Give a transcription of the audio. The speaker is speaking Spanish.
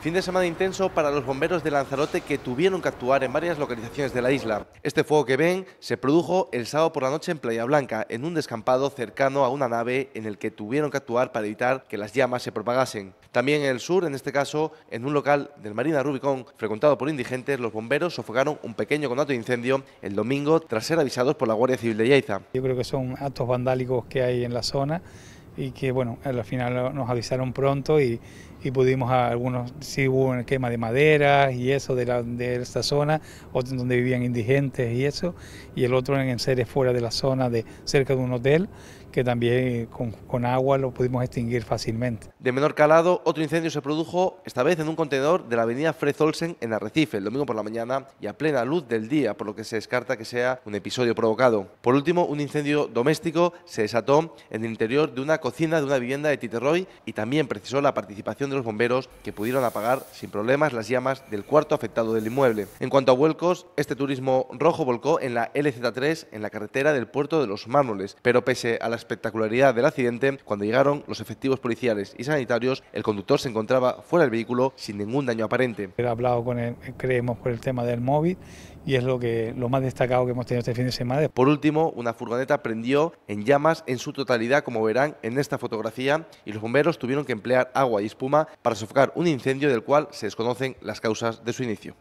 Fin de semana intenso para los bomberos de Lanzarote que tuvieron que actuar en varias localizaciones de la isla. Este fuego que ven se produjo el sábado por la noche en Playa Blanca, en un descampado cercano a una nave en el que tuvieron que actuar para evitar que las llamas se propagasen. También en el sur, en este caso, en un local del Marina Rubicón, frecuentado por indigentes, los bomberos sofocaron un pequeño conato de incendio el domingo tras ser avisados por la Guardia Civil de Yaiza. Yo creo que son actos vandálicos que hay en la zona y que bueno, al final nos avisaron pronto y, pudimos a algunos, sí hubo un quema de madera... y eso de, la, de esta zona, otro donde vivían indigentes y eso, y el otro en seres fuera de la zona, de cerca de un hotel, que también con, con agua lo pudimos extinguir fácilmente. De menor calado, otro incendio se produjo, esta vez en un contenedor de la avenida Fred Olsen en Arrecife, el domingo por la mañana y a plena luz del día, por lo que se descarta que sea un episodio provocado. Por último, un incendio doméstico se desató en el interior de una cocina cocina de una vivienda de Titerroy y también precisó la participación de los bomberos que pudieron apagar sin problemas las llamas del cuarto afectado del inmueble. En cuanto a vuelcos, este turismo rojo volcó en la LZ3 en la carretera del puerto de los Mármoles, pero pese a la espectacularidad del accidente, cuando llegaron los efectivos policiales y sanitarios, el conductor se encontraba fuera del vehículo sin ningún daño aparente. hablado con él, creemos, por el tema del móvil y es lo, que, lo más destacado que hemos tenido este fin de semana. Por último, una furgoneta prendió en llamas en su totalidad, como verán en esta fotografía, y los bomberos tuvieron que emplear agua y espuma para sofocar un incendio del cual se desconocen las causas de su inicio.